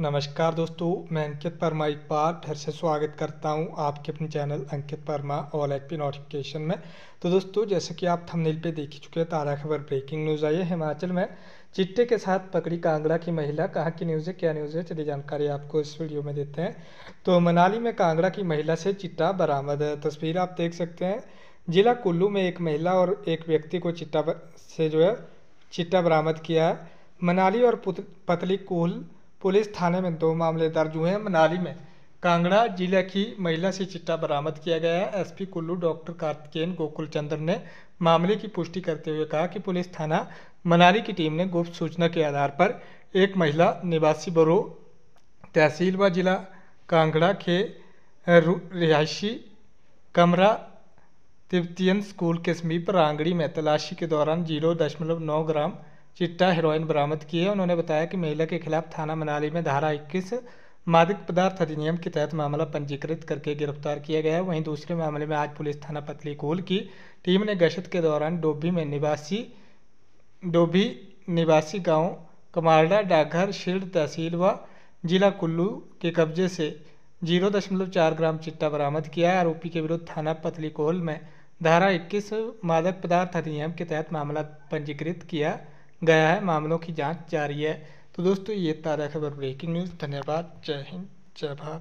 नमस्कार दोस्तों मैं अंकित परमा एक बार फिर से स्वागत करता हूं आपके अपने चैनल अंकित परमा ऑल एच पी नोटिफिकेशन में तो दोस्तों जैसे कि आप थंबनेल पे देख ही चुके हैं ताज़ा खबर ब्रेकिंग न्यूज़ आई है हिमाचल में चिट्टे के साथ पकड़ी कांगड़ा की महिला कहाँ की न्यूज़ है क्या न्यूज़ है चलिए जानकारी आपको इस वीडियो में देते हैं तो मनाली में कांगड़ा की महिला से चिट्टा बरामद है तस्वीर आप देख सकते हैं जिला कुल्लू में एक महिला और एक व्यक्ति को चिट्टा से जो है चिट्टा बरामद किया है मनाली और पतली कुल पुलिस थाने में दो मामले दर्ज हुए हैं मनाली में कांगड़ा जिले की महिला से चिट्टा बरामद किया गया है एसपी कुल्लू डॉक्टर कार्तिकेन गोकुल चंद्र ने मामले की पुष्टि करते हुए कहा कि पुलिस थाना मनाली की टीम ने गुप्त सूचना के आधार पर एक महिला निवासी बरो तहसील व जिला कांगड़ा के रिहायशी कमरा तिब्बतियन स्कूल के समीप रांगड़ी में तलाशी के दौरान जीरो दशमलव नौ ग्राम चिट्टा हेरोइन बरामद की है उन्होंने बताया कि महिला के खिलाफ थाना मनाली में धारा इक्कीस मादक पदार्थ अधिनियम के तहत मामला पंजीकृत करके गिरफ्तार किया गया है वहीं दूसरे मामले में आज पुलिस थाना कोल की टीम ने गश्त के दौरान डोभी में निवासी डोभी निवासी गांव कमालडा डाकघर शिल्ड तहसील व जिला कुल्लू के कब्जे से जीरो दशमलव चार ग्राम चिट्टा बरामद किया है आरोपी के विरुद्ध थाना पतलीकोल में धारा इक्कीस मादक पदार्थ अधिनियम के तहत मामला पंजीकृत किया गया है मामलों की जाँच जारी है तो दोस्तों ये ताज़ा खबर ब्रेकिंग न्यूज़ धन्यवाद जय हिंद जय भारत